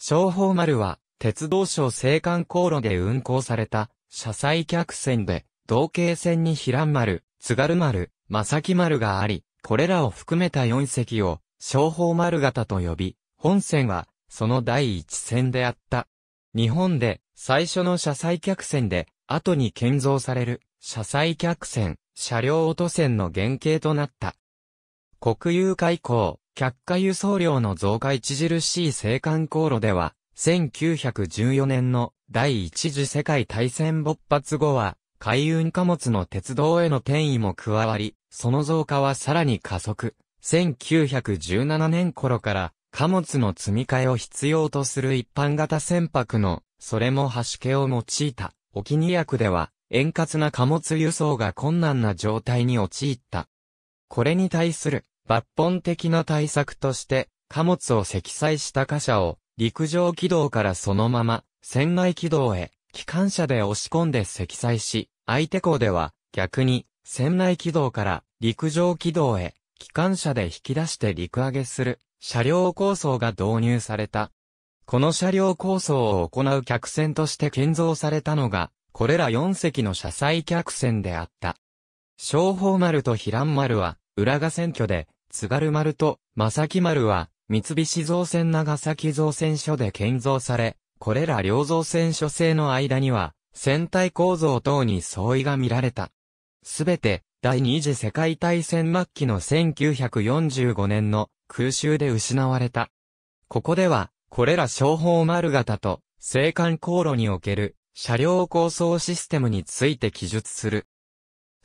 商法丸は、鉄道省青函航路で運行された、車載客船で、同型船に平丸、津軽丸、正木丸があり、これらを含めた4隻を、商法丸型と呼び、本船は、その第一船であった。日本で、最初の車載客船で、後に建造される、車載客船、車両落と船の原型となった。国有開港、却下輸送量の増加著しい生函航路では、1914年の第一次世界大戦勃発後は、海運貨物の鉄道への転移も加わり、その増加はさらに加速。1917年頃から、貨物の積み替えを必要とする一般型船舶の、それも橋家を用いた、沖に役では、円滑な貨物輸送が困難な状態に陥った。これに対する抜本的な対策として、貨物を積載した貨車を、陸上軌道からそのまま、船内軌道へ、機関車で押し込んで積載し、相手港では、逆に、船内軌道から陸上軌道へ、機関車で引き出して陸揚げする、車両構想が導入された。この車両構想を行う客船として建造されたのが、これら4隻の車載客船であった。小宝丸と平丸は、浦賀選挙で、津軽丸と正木丸は、三菱造船長崎造船所で建造され、これら両造船所製の間には、船体構造等に相違が見られた。すべて、第二次世界大戦末期の1945年の空襲で失われた。ここでは、これら商法丸型と、青函航路における、車両構想システムについて記述する。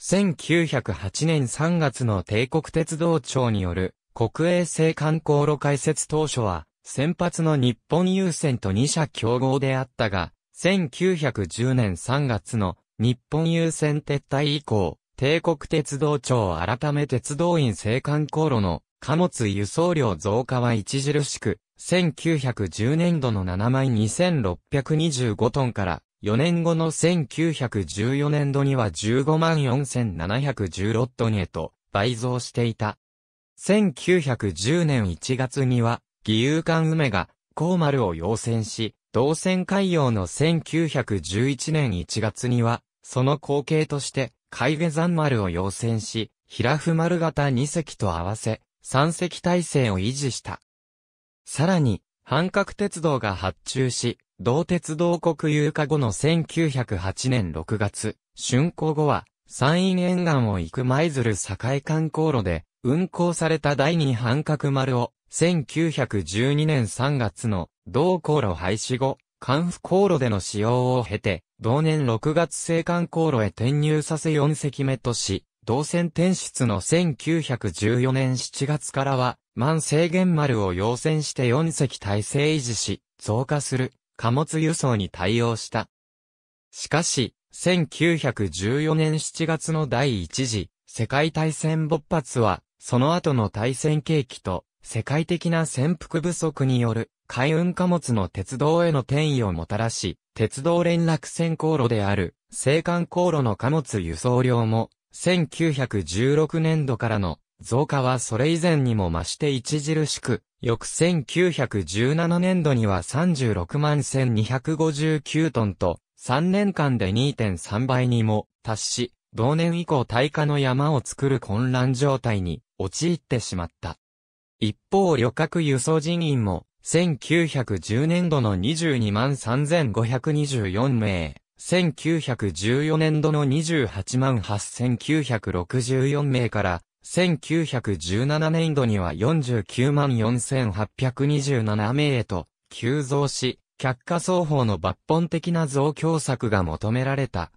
1908年3月の帝国鉄道庁による国営青観航路開設当初は、先発の日本郵船と2社競合であったが、1910年3月の日本郵船撤退以降、帝国鉄道庁改め鉄道院青観航路の貨物輸送量増加は著しく、1910年度の7枚2625トンから4年後の1914年度には15万4716トンへと倍増していた。1910年1月には、義勇艦梅が、高丸を要請し、同船海洋の1911年1月には、その後継として、海下山丸を要請し、平府丸型2隻と合わせ、3隻体制を維持した。さらに、半角鉄道が発注し、同鉄道国有化後の1908年6月、竣工後は、山陰沿岸を行く舞鶴境観光路で、運行された第二半角丸を、1912年3月の同航路廃止後、関府航路での使用を経て、同年6月青函航路へ転入させ4隻目とし、同線転出の1914年7月からは、満制限丸を要線して4隻体制維持し、増加する。貨物輸送に対応した。しかし、1914年7月の第一次世界大戦勃発は、その後の大戦景気と世界的な潜伏不足による海運貨物の鉄道への転移をもたらし、鉄道連絡線航路である青函航路の貨物輸送量も1916年度からの増加はそれ以前にも増して著しく、翌1917年度には36万1259トンと、3年間で2.3倍にも達し、同年以降大火の山を作る混乱状態に陥ってしまった。一方旅客輸送人員も、1910年度の22万3524名、1914年度の28万8964名から1917年度には49万4827名へと急増し、却下双方の抜本的な増強策が求められた。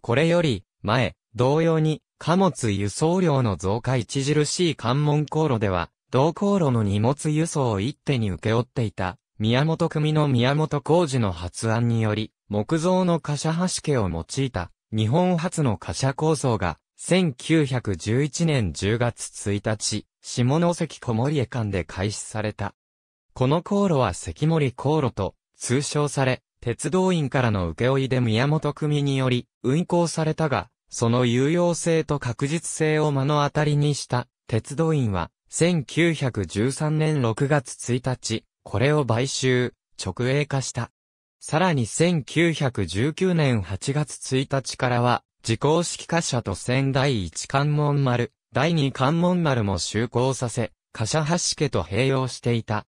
これより、前、同様に、貨物輸送量の増加著しい関門航路では、同航路の荷物輸送を一手に受け負っていた、宮本組の宮本工事の発案により、木造の貨車橋家を用いた、日本初の貨車構想が1911年10月1日、下関小森江間で開始された。この航路は関森航路と通称され、鉄道員からの請負いで宮本組により運行されたが、その有用性と確実性を目の当たりにした鉄道員は、1913年6月1日、これを買収、直営化した。さらに1919年8月1日からは、自公式貨車と仙第一関門丸、第二関門丸も就航させ、貨車橋家と併用していた。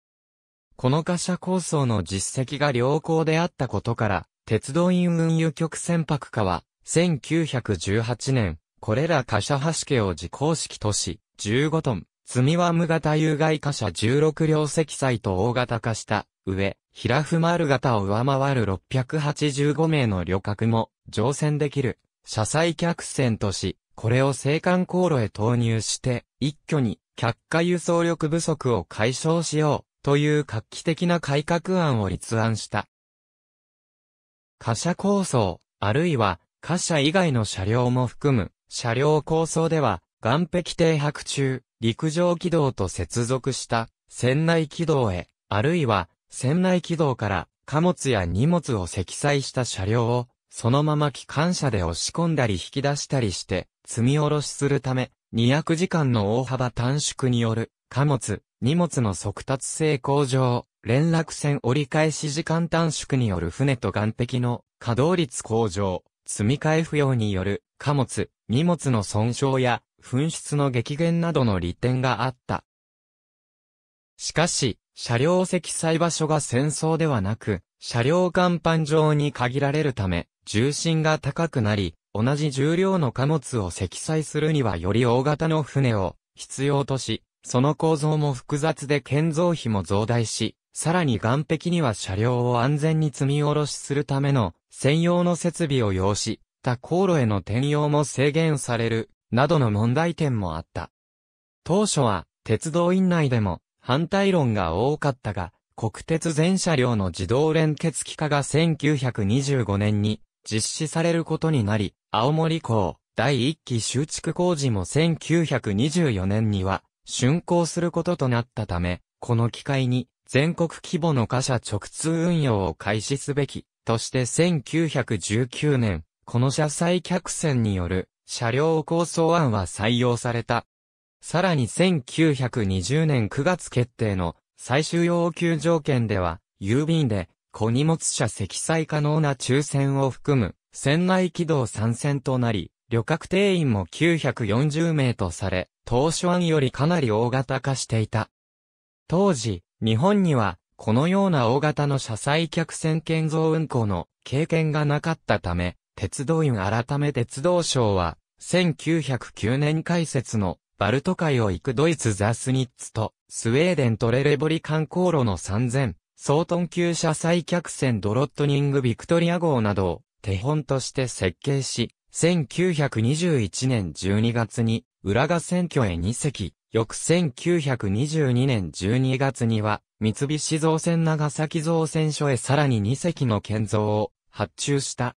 この貨車構想の実績が良好であったことから、鉄道院運輸局船舶課は、1918年、これら貨車橋家を自公式とし、15トン、積みは無型有害貨車16両積載と大型化した上、平踏丸型を上回る685名の旅客も乗船できる車載客船とし、これを青函航路へ投入して、一挙に、却下輸送力不足を解消しよう、という画期的な改革案を立案した。貨車構想、あるいは、貨車以外の車両も含む、車両構想では、岸壁停泊中、陸上軌道と接続した船内軌道へ、あるいは船内軌道から貨物や荷物を積載した車両をそのまま機関車で押し込んだり引き出したりして、積み下ろしするため、200時間の大幅短縮による、貨物、荷物の速達性向上、連絡船折り返し時間短縮による船と岸壁の稼働率向上、積み替え不要による貨物、荷物の損傷や紛失の激減などの利点があった。しかし、車両積載場所が戦争ではなく、車両甲板上に限られるため、重心が高くなり、同じ重量の貨物を積載するにはより大型の船を必要とし、その構造も複雑で建造費も増大し、さらに岸壁には車両を安全に積み下ろしするための専用の設備を要し、他航路への転用も制限される、などの問題点もあった。当初は、鉄道院内でも反対論が多かったが、国鉄全車両の自動連結機化が1925年に実施されることになり、青森港第1期修築工事も1924年には竣工することとなったため、この機会に全国規模の貨車直通運用を開始すべきとして1919年、この車載客船による車両構想案は採用された。さらに1920年9月決定の最終要求条件では、郵便で小荷物車積載可能な抽選を含む、船内軌道参戦となり、旅客定員も940名とされ、当初案よりかなり大型化していた。当時、日本には、このような大型の車載客船建造運行の経験がなかったため、鉄道員改め鉄道省は、1909年開設のバルト海を行くドイツザスニッツとスウェーデントレレボリ観光路の3000総ン級車載客船ドロットニングビクトリア号などを手本として設計し、1921年12月に浦賀選挙へ2隻、翌1922年12月には三菱造船長崎造船所へさらに2隻の建造を発注した。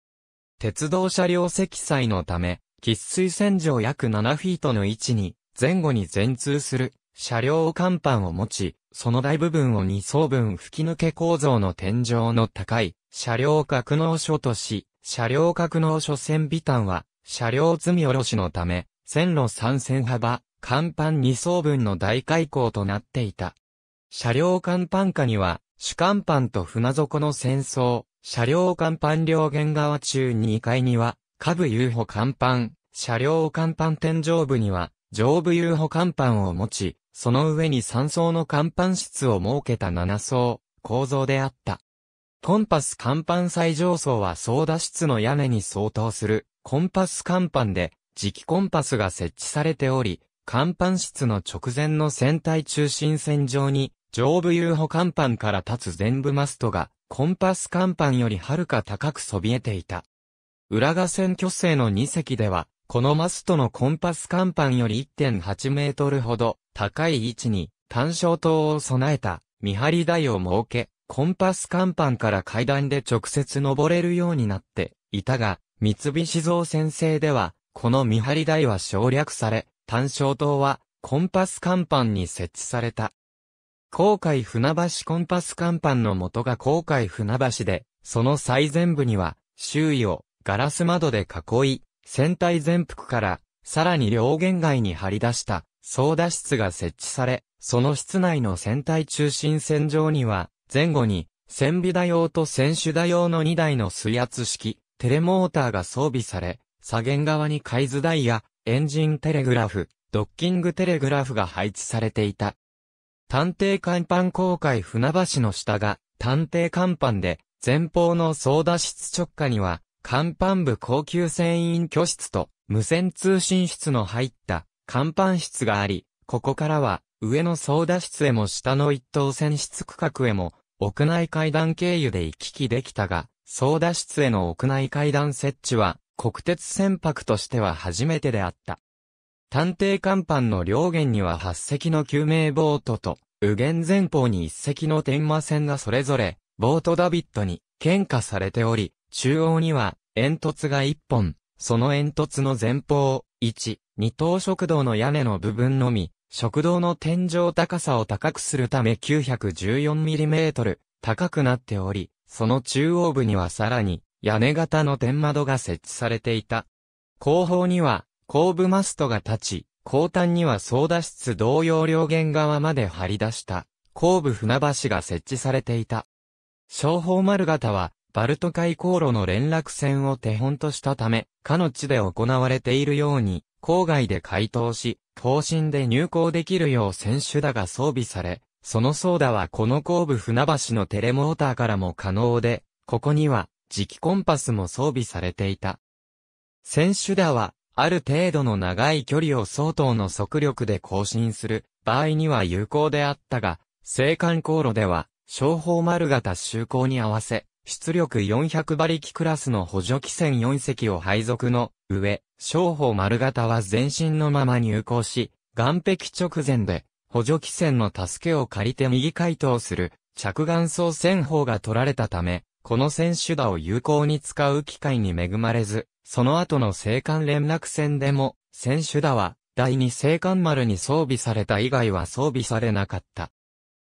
鉄道車両積載のため、喫水線上約7フィートの位置に前後に全通する車両甲板を持ち、その大部分を2層分吹き抜け構造の天井の高い、車両格納所とし、車両格納所線尾端は、車両積み下ろしのため、線路3線幅、甲板2層分の大開口となっていた。車両甲板下には、主甲板と船底の戦争、車両甲板両舷側中2階には、下部遊歩甲板、車両甲板天井部には、上部遊歩甲板を持ち、その上に3層の甲板室を設けた7層構造であった。コンパス甲板最上層は操舵室の屋根に相当するコンパス甲板で磁気コンパスが設置されており、甲板室の直前の船体中心線上に上部遊歩甲板から立つ全部マストがコンパス甲板よりはるか高くそびえていた。浦賀線巨星の2隻では、このマストのコンパス甲板より1.8メートルほど高い位置に単焦灯を備えた見張り台を設け、コンパス甲板から階段で直接登れるようになっていたが、三菱造船製では、この見張り台は省略され、単焦灯はコンパス甲板に設置された。航海船橋コンパス甲板の元が航海船橋で、その最前部には、周囲をガラス窓で囲い、船体全幅から、さらに両舷外に張り出した操舵室が設置され、その室内の船体中心線上には、前後に、船尾打用と船首打用の2台の水圧式、テレモーターが装備され、左舷側に海図台や、エンジンテレグラフ、ドッキングテレグラフが配置されていた。探偵甲板公開船橋の下が、探偵甲板で、前方の操舵室直下には、甲板部高級船員居室と、無線通信室の入った甲板室があり、ここからは、上の操舵室へも下の一等船室区画へも、屋内階段経由で行き来できたが、操舵室への屋内階段設置は、国鉄船舶としては初めてであった。探偵甲板の両舷には8隻の救命ボートと、右舷前方に1隻の天馬船がそれぞれ、ボートダビットに、喧嘩されており、中央には、煙突が1本、その煙突の前方、1、二等食堂の屋根の部分のみ、食堂の天井高さを高くするため 914mm 高くなっており、その中央部にはさらに屋根型の天窓が設置されていた。後方には後部マストが立ち、後端には操舵室同様両舷側まで張り出した後部船橋が設置されていた。商法丸型はバルト海航路の連絡船を手本としたため、かの地で行われているように、郊外で解凍し、方針で入港できるよう選手だが装備され、そのソーダはこの後部船橋のテレモーターからも可能で、ここには磁気コンパスも装備されていた。選手だは、ある程度の長い距離を相当の速力で更新する場合には有効であったが、青函航路では、小法丸型就航に合わせ、出力400馬力クラスの補助機船4隻を配属の上、商法丸型は前進のまま入港し、岸壁直前で補助機船の助けを借りて右回答する着岸操船法が取られたため、この船手打を有効に使う機会に恵まれず、その後の青函連絡船でも、船手打は第二青函丸に装備された以外は装備されなかった。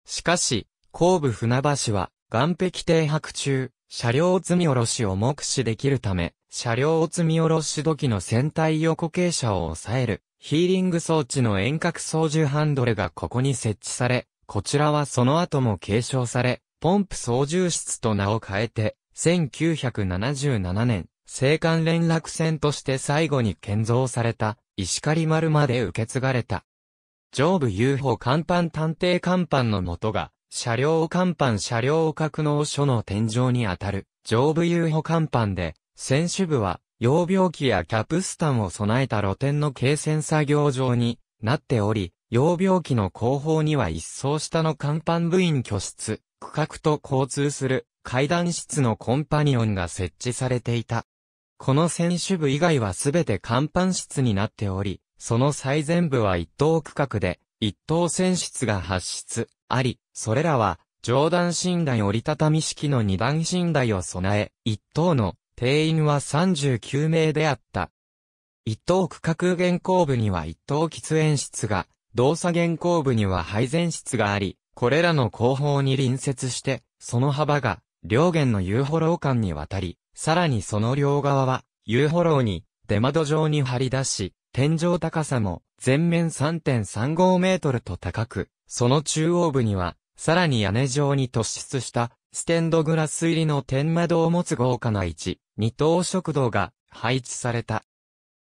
しかし、後部船橋は、岸壁停泊中、車両積み下ろしを目視できるため、車両を積み下ろし時の船体横傾斜を抑える、ヒーリング装置の遠隔操縦ハンドルがここに設置され、こちらはその後も継承され、ポンプ操縦室と名を変えて、1977年、青函連絡船として最後に建造された、石狩丸まで受け継がれた。上部 UFO 甲板探偵甲板の元が、車両甲板車両格納所の天井にあたる上部遊歩甲板で、選手部は、用病機やキャプスタンを備えた露天の軽船作業場になっており、用病機の後方には一層下の甲板部員居室、区画と交通する階段室のコンパニオンが設置されていた。この選手部以外はすべて甲板室になっており、その最前部は一等区画で、一等船室が発出、あり、それらは、上段寝台折りたたみ式の二段寝台を備え、一等の定員は39名であった。一等区画原稿部には一等喫煙室が、動作原稿部には配膳室があり、これらの後方に隣接して、その幅が、両弦の遊歩廊間にわたり、さらにその両側は、遊歩廊に、出窓状に張り出し、天井高さも、全面3.35メートルと高く、その中央部には、さらに屋根状に突出したステンドグラス入りの天窓を持つ豪華な置二等食堂が配置された。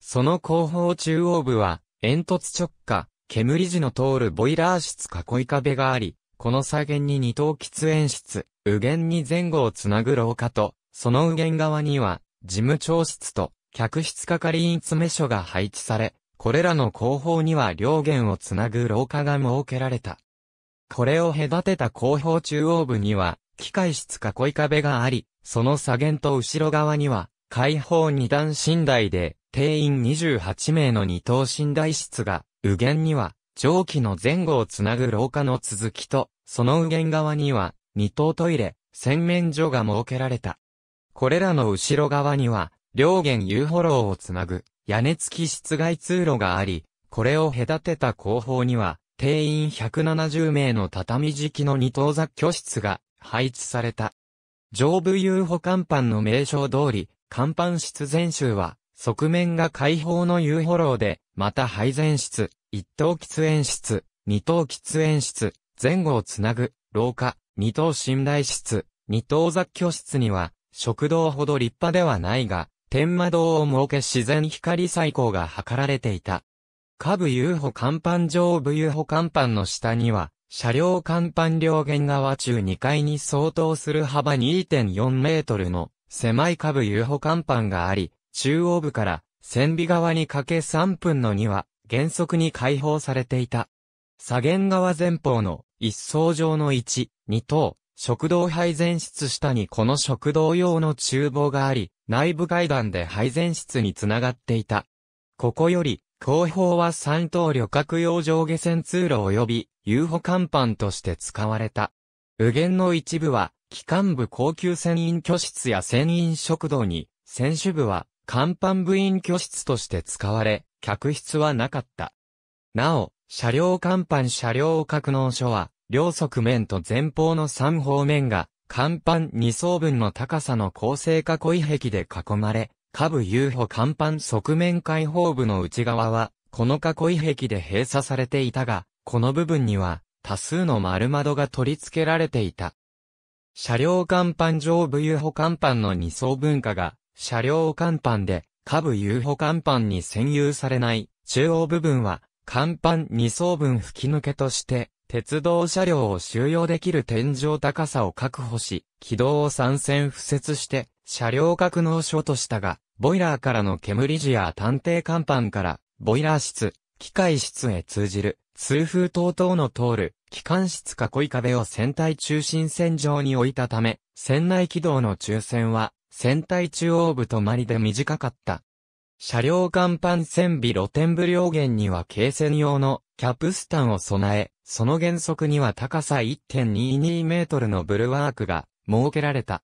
その後方中央部は煙突直下、煙時の通るボイラー室囲い壁があり、この左舷に二等喫煙室、右舷に前後をつなぐ廊下と、その右舷側には事務長室と客室係員詰め所が配置され、これらの後方には両舷をつなぐ廊下が設けられた。これを隔てた後方中央部には、機械室囲い壁があり、その左舷と後ろ側には、開放二段寝台で、定員28名の二等寝台室が、右舷には、蒸気の前後をつなぐ廊下の続きと、その右舷側には、二等トイレ、洗面所が設けられた。これらの後ろ側には、両舷遊歩廊をつなぐ、屋根付き室外通路があり、これを隔てた後方には、定員170名の畳敷きの二等座居室が配置された。上部遊歩甲板の名称通り、甲板室全周は、側面が開放の遊歩廊で、また配膳室、一等喫煙室、二等喫煙室、前後をつなぐ、廊下、二等寝台室、二等雑居室には、食堂ほど立派ではないが、天窓を設け自然光採光が図られていた。下部遊歩甲板上部遊歩甲板の下には、車両甲板両舷側中2階に相当する幅2.4メートルの狭い下部遊歩甲板があり、中央部から船尾側にかけ3分の2は原則に開放されていた。左舷側前方の一層上の1、2等、食堂配膳室下にこの食堂用の厨房があり、内部階段で配膳室につながっていた。ここより後方は三等旅客用上下線通路及び遊歩甲板として使われた。右舷の一部は、機関部高級船員居室や船員食堂に、船首部は、甲板部員居室として使われ、客室はなかった。なお、車両甲板車両格納所は、両側面と前方の三方面が、甲板二層分の高さの構成囲い壁で囲まれ、下部遊歩甲板側面開放部の内側は、この囲い壁で閉鎖されていたが、この部分には、多数の丸窓が取り付けられていた。車両甲板上部遊歩甲板の二層分化が、車両甲板で、下部遊歩甲板に占有されない、中央部分は、甲板二層分吹き抜けとして、鉄道車両を収容できる天井高さを確保し、軌道を三線敷設して、車両格納所としたが、ボイラーからの煙時や探偵甲板から、ボイラー室、機械室へ通じる、通風等々の通る、機関室囲い壁を船体中心線上に置いたため、船内軌道の中線は、船体中央部とまりで短かった。車両甲板船尾露天部両舷には軽線用のキャプスタンを備え、その原則には高さ1.22メートルのブルワークが設けられた。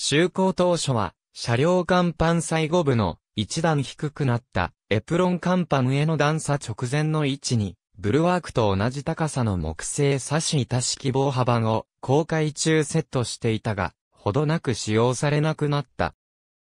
就航当初は、車両甲板最後部の一段低くなったエプロン甲板上の段差直前の位置に、ブルワークと同じ高さの木製差し板式棒幅を公開中セットしていたが、ほどなく使用されなくなった。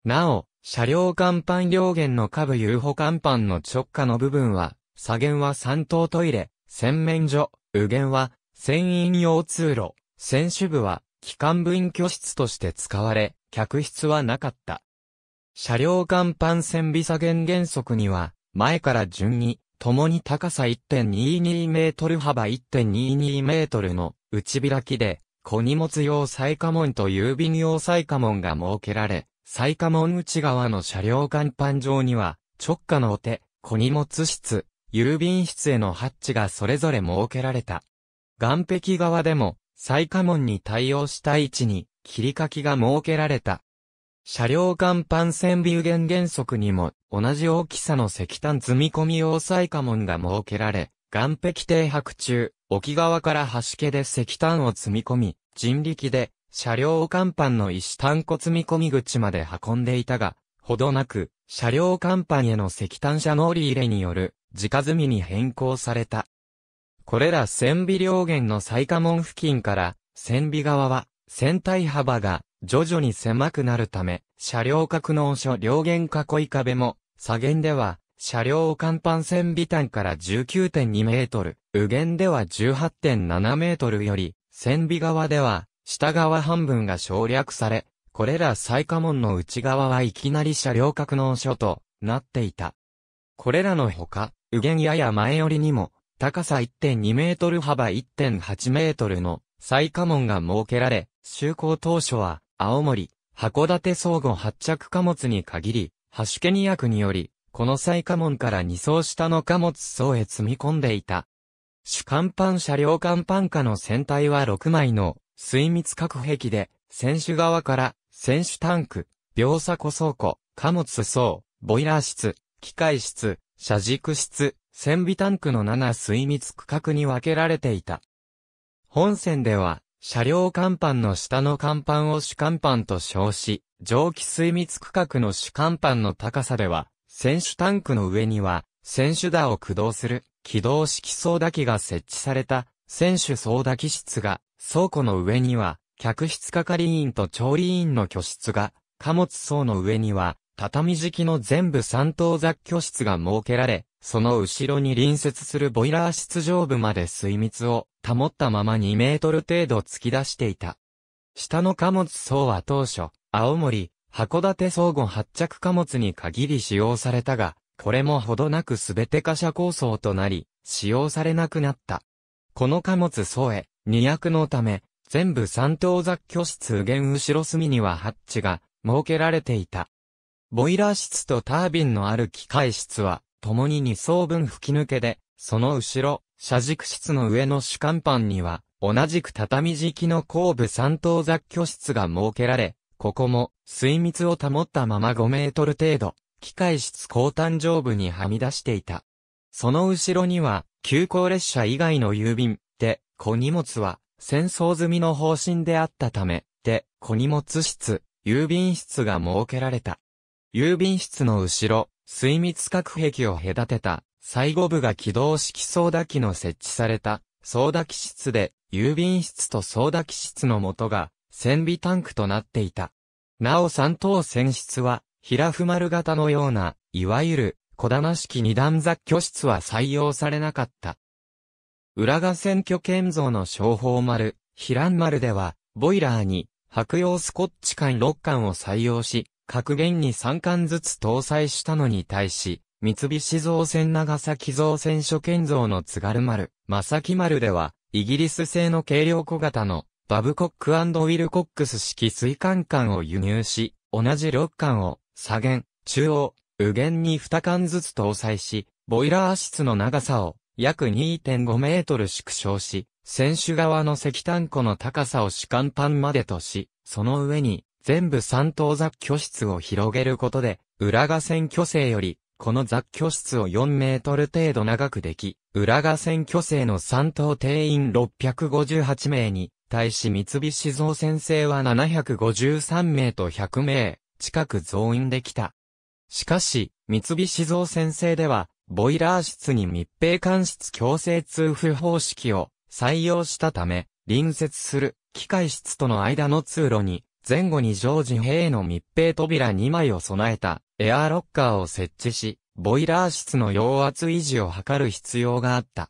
なお、車両甲板両舷の下部遊歩甲板の直下の部分は、左舷は三等トイレ、洗面所、右舷は、船員用通路、船首部は、機関分居室として使われ、客室はなかった。車両甲板線微差減原則には、前から順に、共に高さ1.22メートル幅1.22メートルの内開きで、小荷物用最下門と郵便用最下門が設けられ、最下門内側の車両甲板上には、直下のお手、小荷物室、郵便室へのハッチがそれぞれ設けられた。岸壁側でも、最下門に対応した位置に、切り欠きが設けられた。車両間板線微減原則にも、同じ大きさの石炭積み込み用最下門が設けられ、岸壁停泊中、沖側から端家で石炭を積み込み、人力で、車両甲板の石炭庫積み込み口まで運んでいたが、ほどなく、車両甲板への石炭車乗り入れによる、自家積みに変更された。これら千尾両原の最下門付近から、千尾側は、船体幅が徐々に狭くなるため、車両格納所両原囲い壁も、左舷では、車両甲板線尾端から19.2メートル、右舷では18.7メートルより、船尾側では、下側半分が省略され、これら最下門の内側はいきなり車両格納所となっていた。これらのほか、右舷やや前寄りにも、高さ1.2メートル幅1.8メートルの最下門が設けられ、就航当初は、青森、函館相互発着貨物に限り、橋家2役により、この最下門から2層下の貨物層へ積み込んでいた。主甲板車両甲板下の船体は6枚の水密隔壁で、船首側から船首タンク、秒差庫倉庫、貨物層、ボイラー室、機械室、車軸室、船尾タンクの7水密区画に分けられていた。本線では、車両甲板の下の甲板を主甲板と称し、蒸気水密区画の主甲板の高さでは、船首タンクの上には、船首打を駆動する、起動式操舵機が設置された、船首操舵機室が、倉庫の上には、客室係員と調理員の居室が、貨物層の上には、畳敷きの全部3等雑居室が設けられ、その後ろに隣接するボイラー室上部まで水密を保ったまま2メートル程度突き出していた。下の貨物層は当初、青森、函館相互発着貨物に限り使用されたが、これもほどなく全て貨車構想となり、使用されなくなった。この貨物層へ、二役のため、全部三等雑居室右舷後ろ隅にはハッチが設けられていた。ボイラー室とタービンのある機械室は、共に2層分吹き抜けで、その後ろ、車軸室の上の主幹板には、同じく畳敷きの後部3等雑居室が設けられ、ここも、水密を保ったまま5メートル程度、機械室後端上部にはみ出していた。その後ろには、急行列車以外の郵便、で、小荷物は、戦争済みの方針であったため、で、小荷物室、郵便室が設けられた。郵便室の後ろ、水密隔壁を隔てた、最後部が起動式操舵機の設置された、操舵機室で、郵便室と操舵機室の元が、船尾タンクとなっていた。なお三等船室は、平不丸型のような、いわゆる、小玉式二段雑居室は採用されなかった。浦賀選挙建造の小砲丸、平丸では、ボイラーに、白用スコッチ艦6艦を採用し、各弦に3巻ずつ搭載したのに対し、三菱造船長崎造船所建造の津軽丸、正木丸では、イギリス製の軽量小型のバブコックウィルコックス式水管管を輸入し、同じ6管を左舷、中央、右舷に2管ずつ搭載し、ボイラー室の長さを約2.5メートル縮小し、船首側の石炭庫の高さを主管板までとし、その上に全部三等雑居室を広げることで、浦賀川巨星より、この雑居室を4メートル程度長くでき、浦賀川巨星の三等定員658名に、対し三菱造船製は753名と100名、近く増員できた。しかし、三菱造船製では、ボイラー室に密閉管室強制通風方式を採用したため、隣接する機械室との間の通路に前後に常時兵の密閉扉2枚を備えたエアーロッカーを設置し、ボイラー室の陽圧維持を図る必要があった。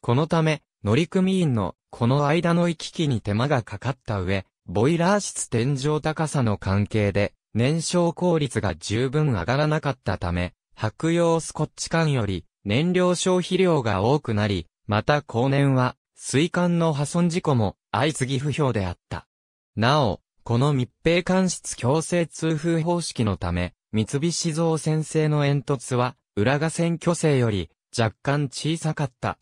このため、乗組員のこの間の行き来に手間がかかった上、ボイラー室天井高さの関係で燃焼効率が十分上がらなかったため、白用スコッチ缶より燃料消費量が多くなり、また後年は水管の破損事故も相次ぎ不評であった。なお、この密閉間質強制通風方式のため、三菱造船製の煙突は、裏が線巨性より若干小さかった。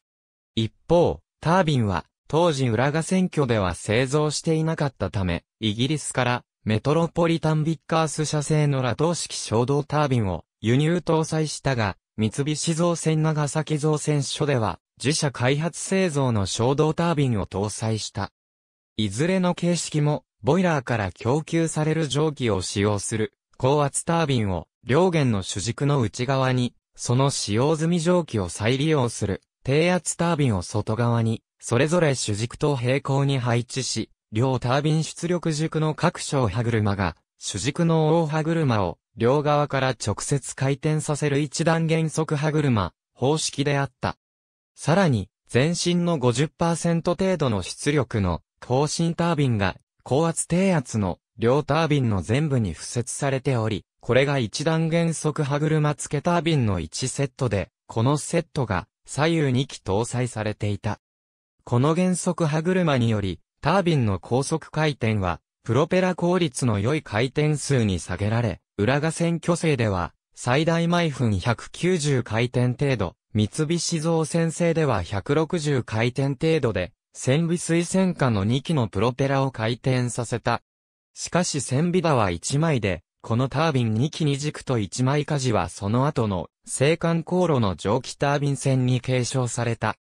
一方、タービンは、当時浦賀船巨では製造していなかったため、イギリスからメトロポリタンビッカース社製のラ頭式衝動タービンを輸入搭載したが、三菱造船長崎造船所では自社開発製造の衝動タービンを搭載した。いずれの形式もボイラーから供給される蒸気を使用する高圧タービンを両弦の主軸の内側に、その使用済み蒸気を再利用する低圧タービンを外側に、それぞれ主軸と平行に配置し、両タービン出力軸の各小歯車が、主軸の大歯車を両側から直接回転させる一段減速歯車、方式であった。さらに、全身の50%程度の出力の更新タービンが高圧低圧の両タービンの全部に付設されており、これが一段原則歯車付けタービンの1セットで、このセットが左右2機搭載されていた。この原則歯車により、タービンの高速回転は、プロペラ効率の良い回転数に下げられ、裏側線巨勢では、最大毎分190回転程度、三菱造船製では160回転程度で、船尾水戦艦の2機のプロペラを回転させた。しかし船尾場は1枚で、このタービン2機2軸と1枚舵はその後の青函航路の蒸気タービン船に継承された。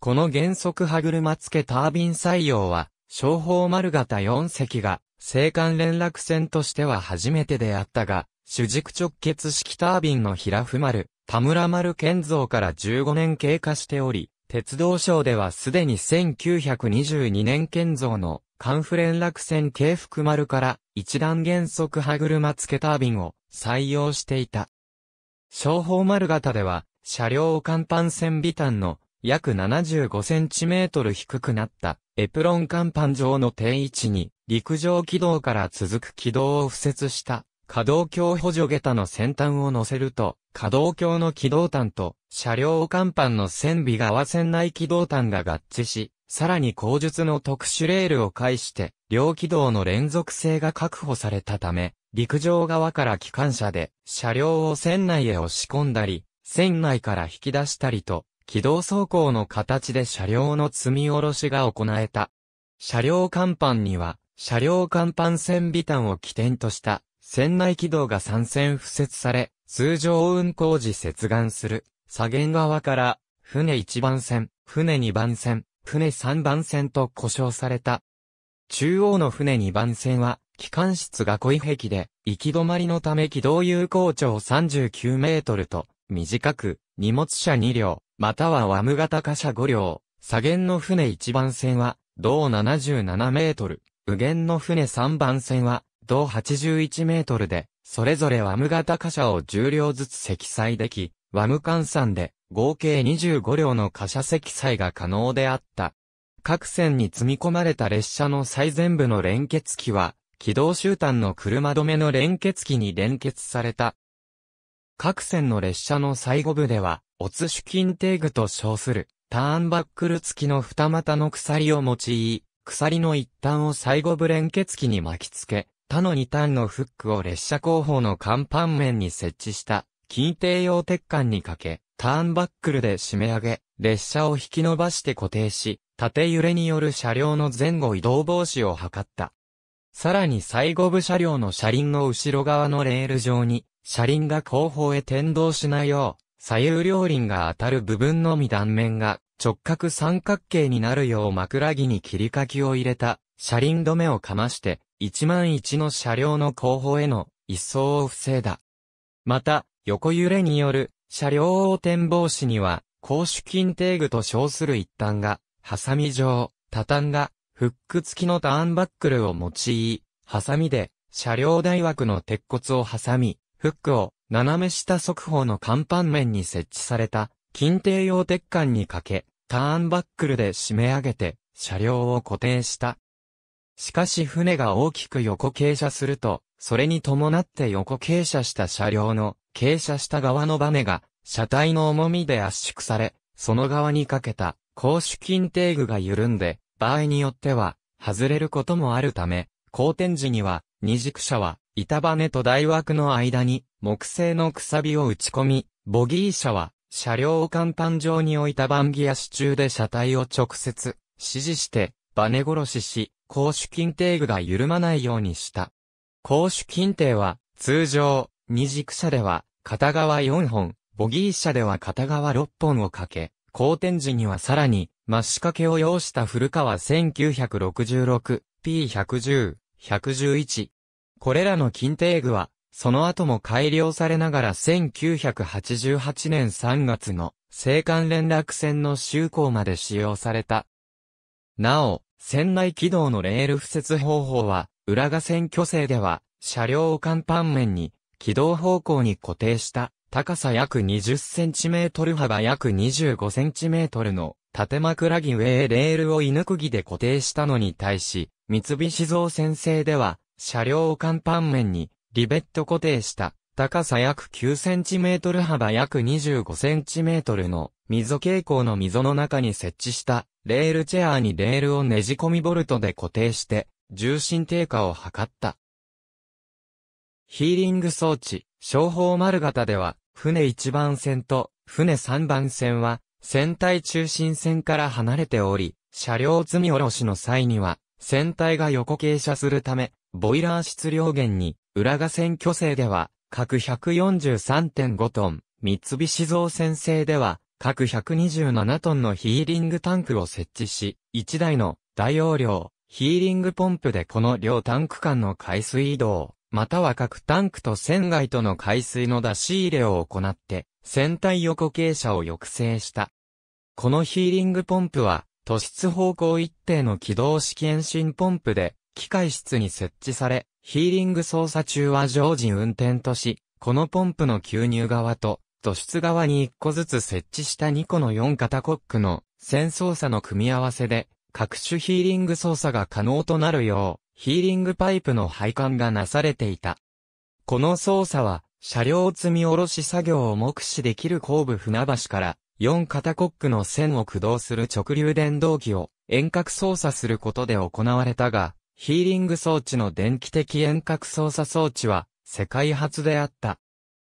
この原則歯車付けタービン採用は、商法丸型4隻が青函連絡船としては初めてであったが、主軸直結式タービンの平ふ丸、田村丸建造から15年経過しており、鉄道省ではすでに1922年建造のカフ連絡船京福丸から一段原則歯車付けタービンを採用していた。小法丸型では車両甲板線微端の約75センチメートル低くなったエプロン甲板上の定位置に陸上軌道から続く軌道を付設した可動橋補助下駄の先端を乗せると、可動橋の軌道端と車両甲板の線尾側線内軌道端が合致し、さらに後述の特殊レールを介して、両軌道の連続性が確保されたため、陸上側から機関車で車両を船内へ押し込んだり、船内から引き出したりと、軌道走行の形で車両の積み下ろしが行えた。車両甲板には、車両甲板線尾端を起点とした船内軌道が3線付設され、通常運行時接岸する、左舷側から、船1番線、船2番線、船3番線と故障された。中央の船2番線は、機関室が濃い壁で、行き止まりのため軌道有効長39メートルと、短く、荷物車2両、またはワム型貨車5両、左舷の船1番線は、同77メートル、右舷の船3番線は、同81メートルで、それぞれワム型貨車を10両ずつ積載でき、ワム換算で合計25両の貨車積載が可能であった。各線に積み込まれた列車の最前部の連結機は、軌道終端の車止めの連結機に連結された。各線の列車の最後部では、オツ主金定具と称する、ターンバックル付きの二股の鎖を用い、鎖の一端を最後部連結機に巻き付け、他の2端のフックを列車後方の甲板面に設置した、近定用鉄管にかけ、ターンバックルで締め上げ、列車を引き伸ばして固定し、縦揺れによる車両の前後移動防止を図った。さらに最後部車両の車輪の後ろ側のレール上に、車輪が後方へ転動しないよう、左右両輪が当たる部分のみ断面が直角三角形になるよう枕木に切り欠きを入れた車輪止めをかまして、1万1の車両の後方への一層を防いだ。また、横揺れによる車両横転防止には、公主筋底具と称する一端が、ハサミ状、畳んだ、フック付きのターンバックルを用い、ハサミで、車両台枠の鉄骨を挟み、フックを斜め下側方の甲板面に設置された、近定用鉄管にかけ、ターンバックルで締め上げて、車両を固定した。しかし船が大きく横傾斜すると、それに伴って横傾斜した車両の傾斜した側のバネが車体の重みで圧縮され、その側にかけた公主筋底具が緩んで、場合によっては外れることもあるため、好転時には二軸車は板バネと台枠の間に木製のくさびを打ち込み、ボギー車は車両を甲板上に置いたバンギア支柱で車体を直接指示してバネ殺しし、公主禁定具が緩まないようにした。公主禁定は、通常、二軸車では、片側4本、ボギー車では片側6本をかけ、公転時にはさらに、真仕掛けを要した古川 1966P110、111。これらの金定具は、その後も改良されながら1988年3月の青函連絡船の就航まで使用された。なお、船内軌道のレール敷設方法は、浦賀線巨星では、車両を甲板面に、軌道方向に固定した、高さ約 20cm 幅約 25cm の、縦枕木上へレールを犬釘で固定したのに対し、三菱造船製では、車両を甲板面に、リベット固定した、高さ約 9cm 幅約 25cm の溝傾向の溝の中に設置したレールチェアにレールをねじ込みボルトで固定して重心低下を図った。ヒーリング装置、小法丸型では船1番線と船3番線は船体中心線から離れており、車両積み下ろしの際には船体が横傾斜するため、ボイラー質量源に、裏賀線巨星では、各143.5トン、三菱造船製では、各127トンのヒーリングタンクを設置し、1台の大容量、ヒーリングポンプでこの両タンク間の海水移動、または各タンクと船外との海水の出し入れを行って、船体横傾斜を抑制した。このヒーリングポンプは、突出方向一定の軌道式遠心ポンプで、機械室に設置され、ヒーリング操作中は常時運転とし、このポンプの吸入側と突出側に1個ずつ設置した2個の4型コックの線操作の組み合わせで、各種ヒーリング操作が可能となるよう、ヒーリングパイプの配管がなされていた。この操作は、車両積み下ろし作業を目視できる後部船橋から、4型コックの線を駆動する直流電動機を遠隔操作することで行われたが、ヒーリング装置の電気的遠隔操作装置は世界初であった。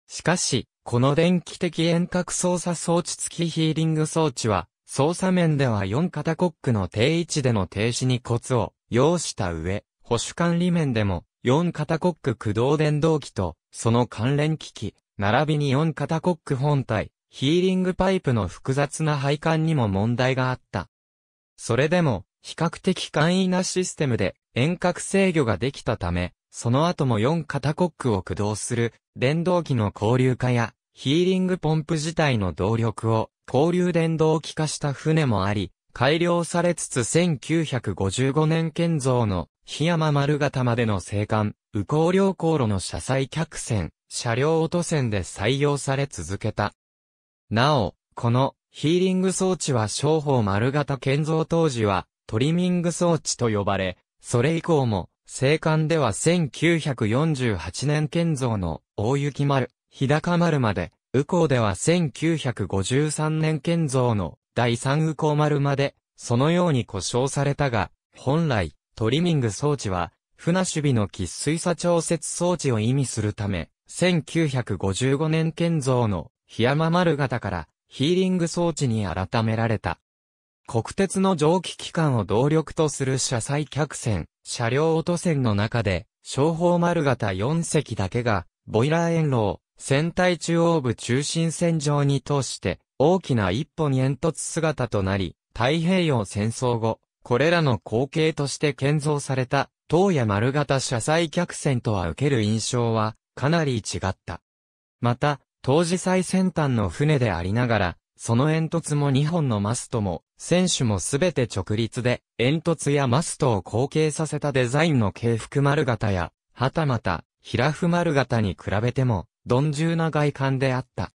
しかし、この電気的遠隔操作装置付きヒーリング装置は、操作面では4肩コックの定位置での停止にコツを要した上、保守管理面でも4肩コック駆動電動機とその関連機器、並びに4肩コック本体、ヒーリングパイプの複雑な配管にも問題があった。それでも、比較的簡易なシステムで遠隔制御ができたため、その後も4肩コックを駆動する電動機の交流化やヒーリングポンプ自体の動力を交流電動機化した船もあり、改良されつつ1955年建造の檜山丸型までの生還、右高両航路の車載客船、車両音船で採用され続けた。なお、このヒーリング装置は商法丸型建造当時はトリミング装置と呼ばれ、それ以降も、生還では1948年建造の大雪丸、日高丸まで、右港では1953年建造の第三右港丸まで、そのように故障されたが、本来、トリミング装置は、船守備の喫水差調節装置を意味するため、1955年建造の檜山丸型からヒーリング装置に改められた。国鉄の蒸気機関を動力とする車載客船、車両音 u 船の中で、消防丸型4隻だけが、ボイラー炎炉、船体中央部中心線上に通して、大きな一歩に煙突姿となり、太平洋戦争後、これらの光景として建造された、東や丸型車載客船とは受ける印象は、かなり違った。また、当時最先端の船でありながら、その煙突も2本のマストも、船首もすべて直立で、煙突やマストを後継させたデザインの軽幅丸型や、はたまた、平符丸型に比べても、鈍重な外観であった。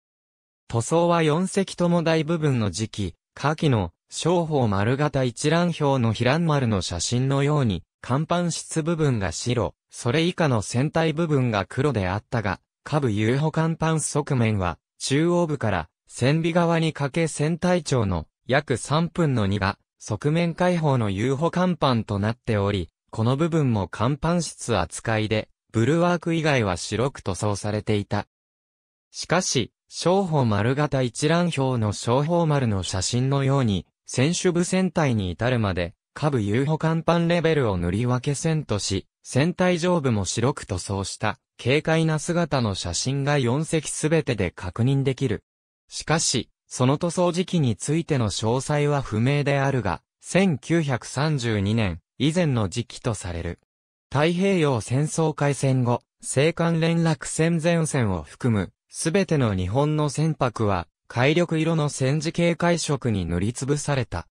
塗装は四隻とも大部分の時期、下記の商法丸型一覧表の平丸の写真のように、甲板室部分が白、それ以下の船体部分が黒であったが、下部遊歩甲板側面は、中央部から船尾側にかけ船体長の約3分の2が、側面開放の遊歩甲板となっており、この部分も甲板室扱いで、ブルワーク以外は白く塗装されていた。しかし、商法丸型一覧表の商法丸の写真のように、選手部船体に至るまで、下部遊歩甲板レベルを塗り分け線とし、船体上部も白く塗装した、軽快な姿の写真が4隻すべてで確認できる。しかし、その塗装時期についての詳細は不明であるが、1932年以前の時期とされる。太平洋戦争開戦後、青函連絡船前線を含む、すべての日本の船舶は、海力色の戦時警戒色に塗りつぶされた。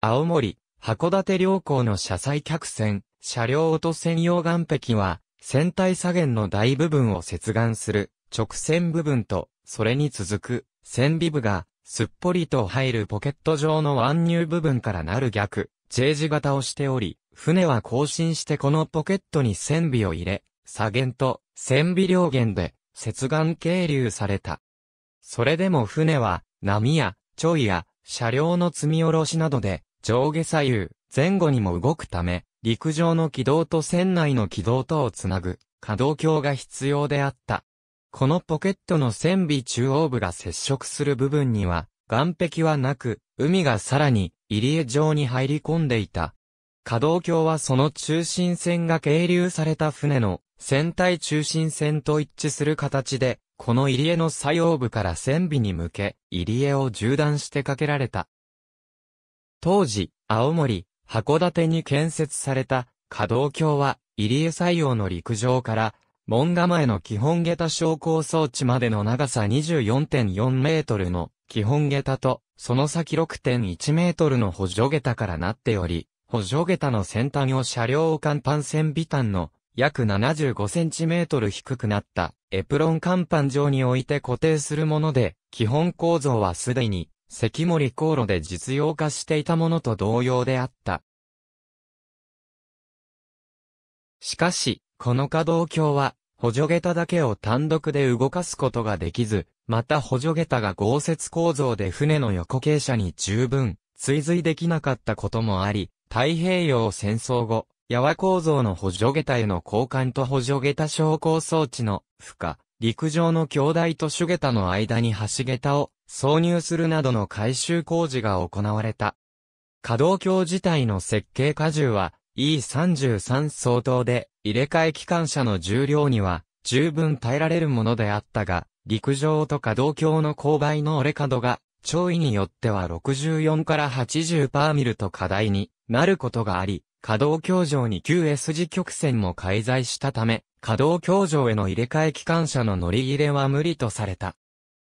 青森、函館両港の車載客船、車両音専用岸壁は、船体左舷の大部分を接岸する直線部分と、それに続く船尾部が、すっぽりと入るポケット状の湾入部分からなる逆、J 字型をしており、船は更新してこのポケットに船尾を入れ、左舷と船尾両舷で接岸係留された。それでも船は波や、ちょいや、車両の積み下ろしなどで上下左右、前後にも動くため、陸上の軌道と船内の軌道とをつなぐ可動橋が必要であった。このポケットの船尾中央部が接触する部分には、岸壁はなく、海がさらに入り江上に入り込んでいた可動橋はその中心線が係留された船の船体中心線と一致する形で、この入り江の作用部から船尾に向け、入り江を縦断して架けられた。当時、青森、函館に建設された可動橋は、入江採用の陸上から、門構えの基本下駄昇降装置までの長さ24.4メートルの基本下駄と、その先6.1メートルの補助下駄からなっており、補助下駄の先端を車両を甲板線尾端の約75センチメートル低くなったエプロン甲板上に置いて固定するもので、基本構造はすでに関森航路で実用化していたものと同様であった。しかし、この可動橋は、補助下駄だけを単独で動かすことができず、また補助下駄が豪雪構造で船の横傾斜に十分、追随できなかったこともあり、太平洋戦争後、ヤワ構造の補助下駄への交換と補助下駄昇降装置の負荷、陸上の兄弟と主下駄の間に橋下駄を挿入するなどの改修工事が行われた。稼働橋自体の設計荷重は E33 相当で入れ替え機関車の重量には十分耐えられるものであったが、陸上と可動橋の勾配の折れ角が潮位によっては64から80パーミルと課題になることがあり、稼働橋上に QS 字曲線も介在したため、稼働橋上への入れ替え機関車の乗り入れは無理とされた。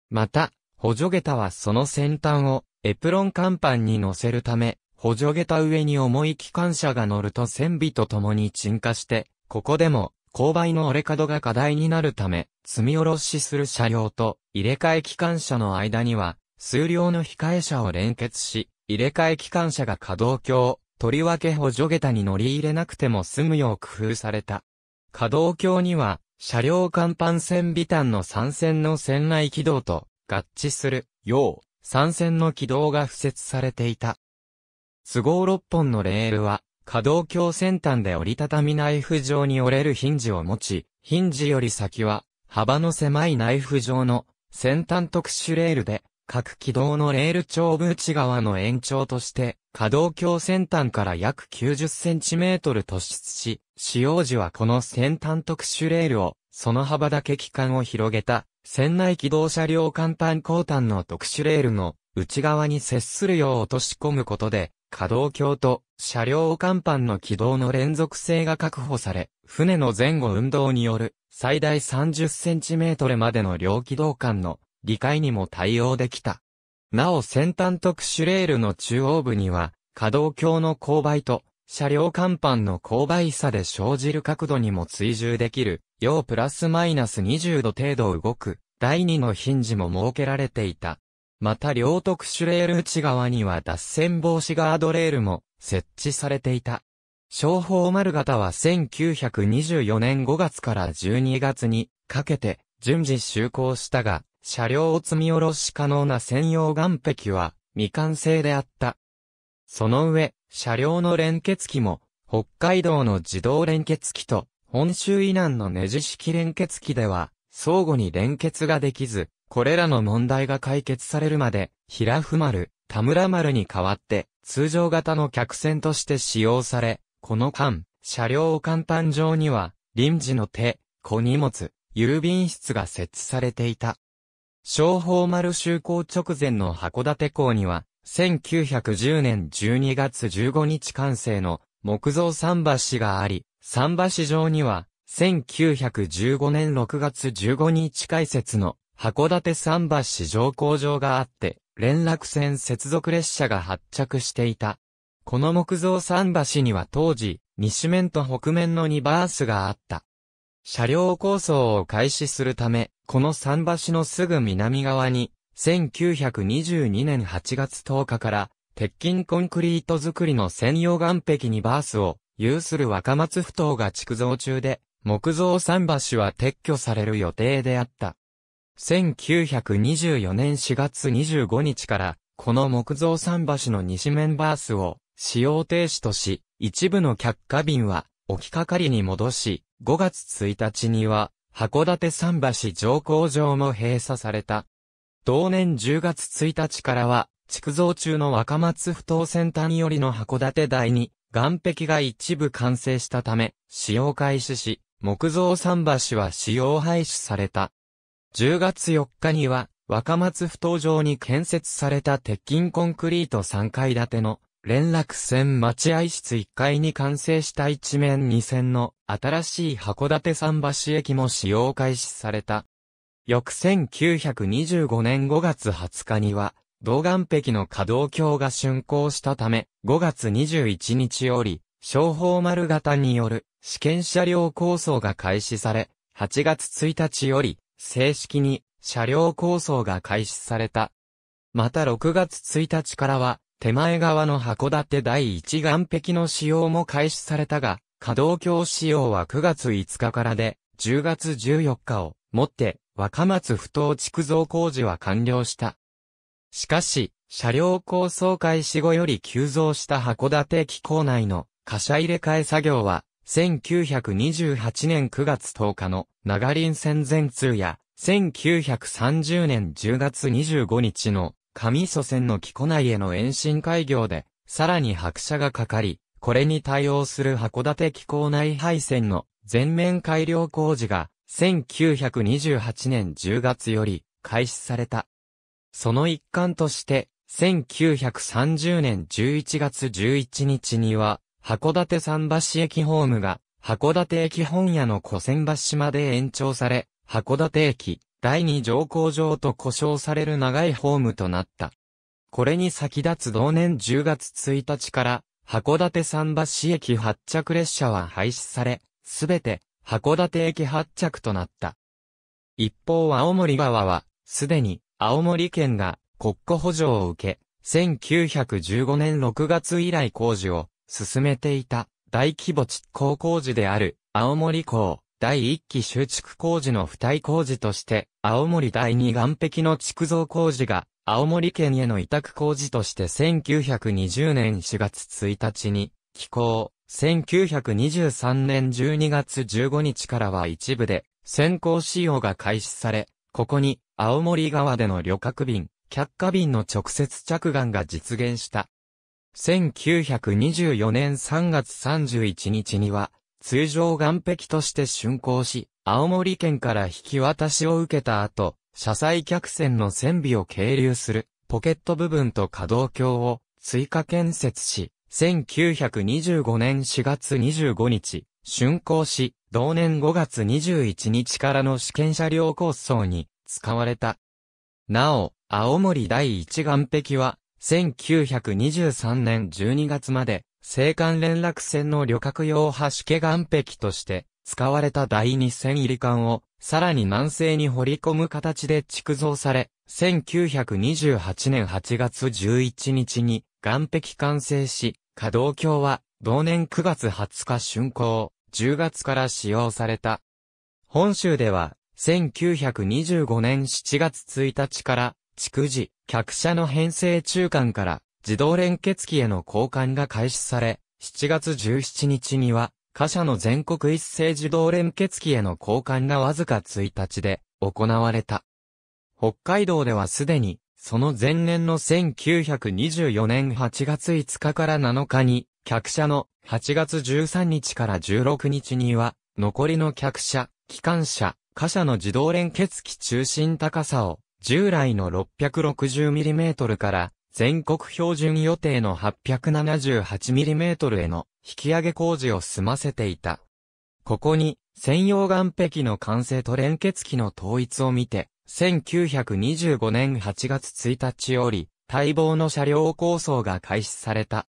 また、補助下駄はその先端をエプロン甲板に乗せるため、補助下駄上に重い機関車が乗ると線尾と共に沈下して、ここでも勾配の折れ角が課題になるため、積み下ろしする車両と入れ替え機関車の間には数量の控え車を連結し、入れ替え機関車が可動橋、とりわけ補助下駄に乗り入れなくても済むよう工夫された。可動橋には、車両甲板線微端の三線の船内軌道と合致するよう、三線の軌道が付設されていた。都合六本のレールは、可動橋先端で折りたたみナイフ状に折れるヒンジを持ち、ヒンジより先は、幅の狭いナイフ状の先端特殊レールで各軌道のレール長部内側の延長として、可動橋先端から約 90cm 突出し、使用時はこの先端特殊レールを、その幅だけ機関を広げた、船内機動車両甲板後端の特殊レールの内側に接するよう落とし込むことで、可動橋と車両甲板の軌道の連続性が確保され、船の前後運動による最大 30cm までの両軌道間の理解にも対応できた。なお先端特殊レールの中央部には、可動橋の勾配と、車両甲板の勾配差で生じる角度にも追従できる、要プラスマイナス20度程度動く、第二のヒンジも設けられていた。また両特殊レール内側には脱線防止ガードレールも設置されていた。商法丸型は1924年5月から12月にかけて順次就航したが、車両を積み下ろし可能な専用岩壁は未完成であった。その上、車両の連結機も、北海道の自動連結機と、本州以南のネジ式連結機では、相互に連結ができず、これらの問題が解決されるまで、平夫丸、田村丸に代わって、通常型の客船として使用され、この間、車両を簡単上には、臨時の手、小荷物、郵便室が設置されていた。昭宝丸就航直前の函館港には、1910年12月15日完成の木造桟橋があり、桟橋上には、1915年6月15日開設の函館桟橋上工場があって、連絡船接続列車が発着していた。この木造桟橋には当時、西面と北面の2バースがあった。車両構想を開始するため、この桟橋のすぐ南側に、1922年8月10日から、鉄筋コンクリート作りの専用岩壁にバースを有する若松不頭が築造中で、木造桟橋は撤去される予定であった。1924年4月25日から、この木造桟橋の西面バースを使用停止とし、一部の客下便は置きかかりに戻し、5月1日には函館桟橋上工場も閉鎖された。同年10月1日からは、築造中の若松不当先端タよりの函館台に、岩壁が一部完成したため、使用開始し、木造桟橋は使用廃止された。10月4日には、若松不当場に建設された鉄筋コンクリート3階建ての連絡船待合室1階に完成した一面2線の新しい函館桟橋駅も使用開始された。翌1925年5月20日には、道岸壁の可動橋が竣工したため、5月21日より、商法丸型による試験車両構想が開始され、8月1日より、正式に車両構想が開始された。また6月1日からは、手前側の函館第一岸壁の使用も開始されたが、稼働橋使用は9月5日からで、10月14日をもって若松不当築造工事は完了した。しかし、車両構想開始後より急増した函館駅構内の貨車入れ替え作業は、1928年9月10日の長林線全通や、1930年10月25日の上祖先の木古内への延伸開業で、さらに拍車がかかり、これに対応する函館機構内配線の全面改良工事が、1928年10月より開始された。その一環として、1930年11月11日には、函館桟橋駅ホームが、函館駅本屋の古船橋まで延長され、函館駅、第二条項上と呼称される長いホームとなった。これに先立つ同年10月1日から、函館桟橋駅発着列車は廃止され、すべて函館駅発着となった。一方青森川は、すでに青森県が国庫補助を受け、1915年6月以来工事を進めていた大規模実行工事である青森港第1期修築工事の付帯工事として、青森第2岸壁の築造工事が、青森県への委託工事として1920年4月1日に、起工。1923年12月15日からは一部で、先行使用が開始され、ここに、青森川での旅客便、客貨便の直接着岸が実現した。1924年3月31日には、通常岸壁として竣工し、青森県から引き渡しを受けた後、車載客船の船尾を係留するポケット部分と可動橋を追加建設し、1925年4月25日、竣工し、同年5月21日からの試験車両構想に使われた。なお、青森第一岸壁は、1923年12月まで青函連絡船の旅客用橋家岸壁として使われた第二線入り艦をさらに南西に掘り込む形で築造され、1928年8月11日に岸壁完成し、稼働橋は同年9月20日竣工、10月から使用された。本州では1925年7月1日から、築地、客車の編成中間から、自動連結機への交換が開始され、7月17日には、貨車の全国一斉自動連結機への交換がわずか1日で行われた。北海道ではすでに、その前年の1924年8月5日から7日に、客車の8月13日から16日には、残りの客車、機関車、貨車の自動連結機中心高さを、従来の 660mm から全国標準予定の 878mm への引き上げ工事を済ませていた。ここに、専用岩壁の完成と連結機の統一を見て、1925年8月1日より、待望の車両構想が開始された。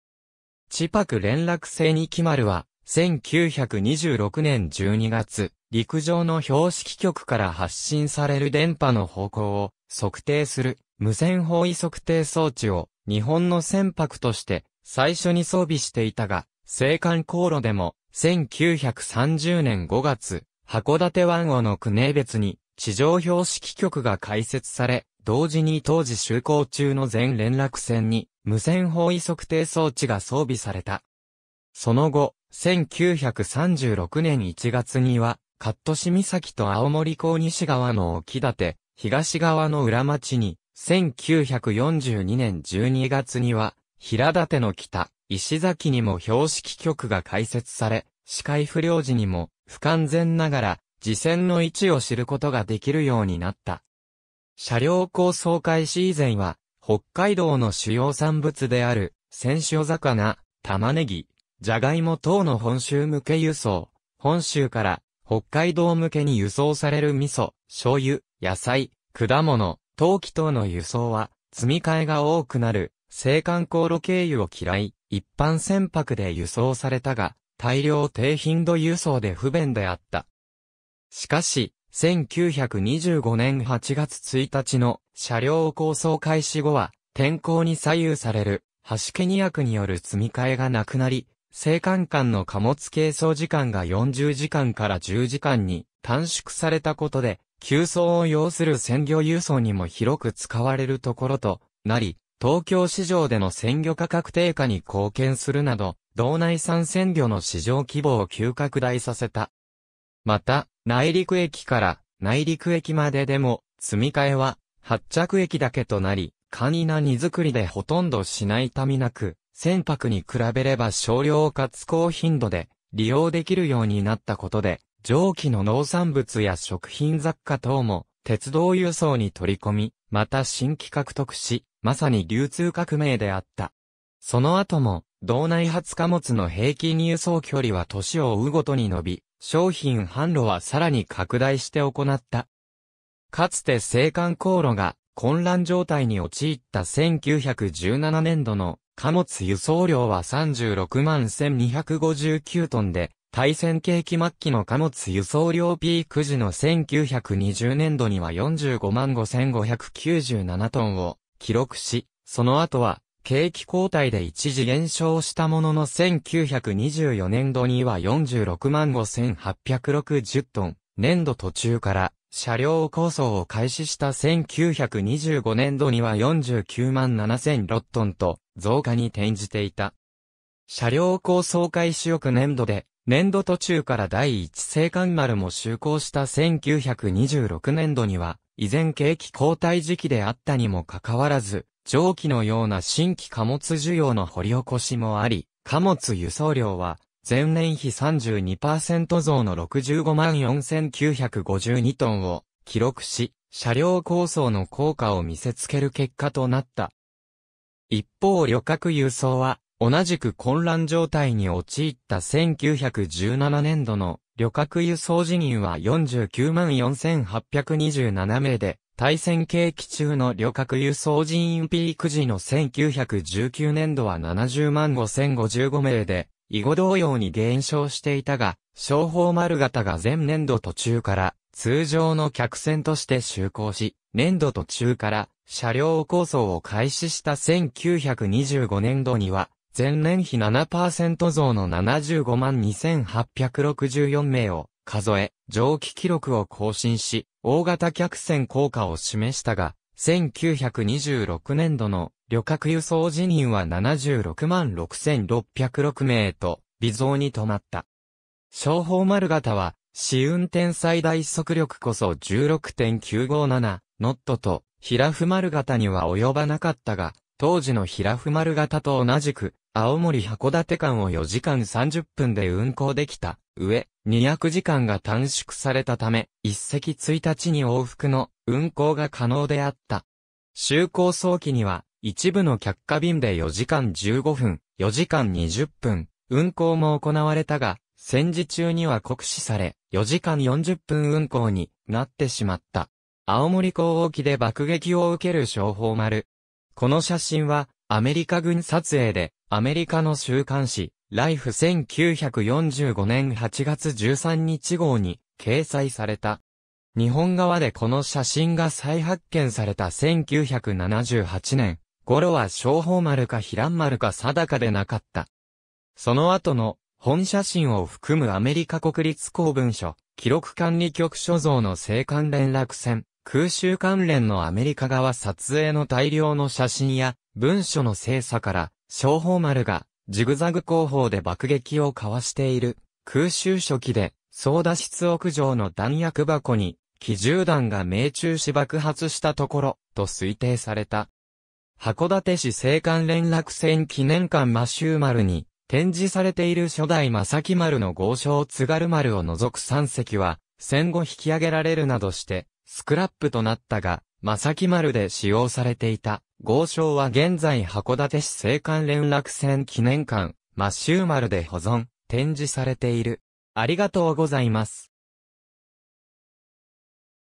チパク連絡制に決まるは、1926年12月、陸上の標識局から発信される電波の方向を測定する無線方位測定装置を日本の船舶として最初に装備していたが、青函航路でも1930年5月、函館湾をの国別に地上標識局が開設され、同時に当時就航中の全連絡船に無線方位測定装置が装備された。その後、1936年1月には、カットシ岬と青森港西側の沖立、東側の裏町に、1942年12月には、平館の北、石崎にも標識局が開設され、視界不良時にも、不完全ながら、次戦の位置を知ることができるようになった。車両構想開始以前は、北海道の主要産物である、鮮塩魚、玉ねぎ、じゃがいも等の本州向け輸送、本州から北海道向けに輸送される味噌、醤油、野菜、果物、陶器等の輸送は、積み替えが多くなる、青函航路経由を嫌い、一般船舶で輸送されたが、大量低頻度輸送で不便であった。しかし、1925年8月1日の車両構想開始後は、天候に左右される、橋ケニ役による積み替えがなくなり、青函間の貨物係争時間が40時間から10時間に短縮されたことで、急送を要する鮮魚輸送にも広く使われるところとなり、東京市場での鮮魚価格低下に貢献するなど、道内産鮮魚の市場規模を急拡大させた。また、内陸駅から内陸駅まででも、積み替えは発着駅だけとなり、簡易な荷造りでほとんどしないたみなく、船舶に比べれば少量かつ高頻度で利用できるようになったことで、蒸気の農産物や食品雑貨等も、鉄道輸送に取り込み、また新規獲得し、まさに流通革命であった。その後も、道内発貨物の平均輸送距離は年を追うごとに伸び、商品販路はさらに拡大して行った。かつて青函航路が混乱状態に陥った1917年度の貨物輸送量は36万1259トンで、対戦景気末期の貨物輸送量ピーク時の1920年度には45万5597トンを記録し、その後は景気後退で一時減少したものの1924年度には46万5860トン、年度途中から車両構想を開始した1925年度には49万7006トンと増加に転じていた。車両構想開始翌年度で年度途中から第一青函丸も就航した1926年度には、依然景気後退時期であったにもかかわらず、蒸気のような新規貨物需要の掘り起こしもあり、貨物輸送量は、前年比32%増の65万4952トンを記録し、車両構想の効果を見せつける結果となった。一方旅客輸送は、同じく混乱状態に陥った1917年度の旅客輸送人員は494,827名で、対戦景気中の旅客輸送人員ピーク時の1919年度は70万5055名で、以後同様に減少していたが、商法丸型が前年度途中から通常の客船として就航し、年度途中から車両構想を開始した1925年度には前年比7%増の75万2864名を数え、蒸気記録を更新し、大型客船効果を示したが、1926年度の旅客輸送辞任は76万6606名と微増に止まった。商法丸型は、試運転最大速力こそ16.957ノットと、平ラフ丸型には及ばなかったが、当時の平ふ丸型と同じく、青森函館間を4時間30分で運行できた上、200時間が短縮されたため、一隻1日に往復の運行が可能であった。就航早期には、一部の客下便で4時間15分、4時間20分、運行も行われたが、戦時中には酷使され、4時間40分運行になってしまった。青森港沖で爆撃を受ける商法丸、この写真は、アメリカ軍撮影で、アメリカの週刊誌、ライフ1945年8月13日号に掲載された。日本側でこの写真が再発見された1978年、頃は小宝丸か平丸か定かでなかった。その後の本写真を含むアメリカ国立公文書、記録管理局所蔵の青函連絡船、空襲関連のアメリカ側撮影の大量の写真や文書の精査から、商法丸がジグザグ工法で爆撃をかわしている空襲初期で操舵室屋上の弾薬箱に機銃弾が命中し爆発したところと推定された。函館市青函連絡船記念館マシュー丸に展示されている初代正木丸の豪商津軽丸を除く3隻は戦後引き上げられるなどしてスクラップとなったが、正木丸で使用されていた、豪商は現在函館市青函連絡船記念館、マシュー丸で保存、展示されている。ありがとうございます。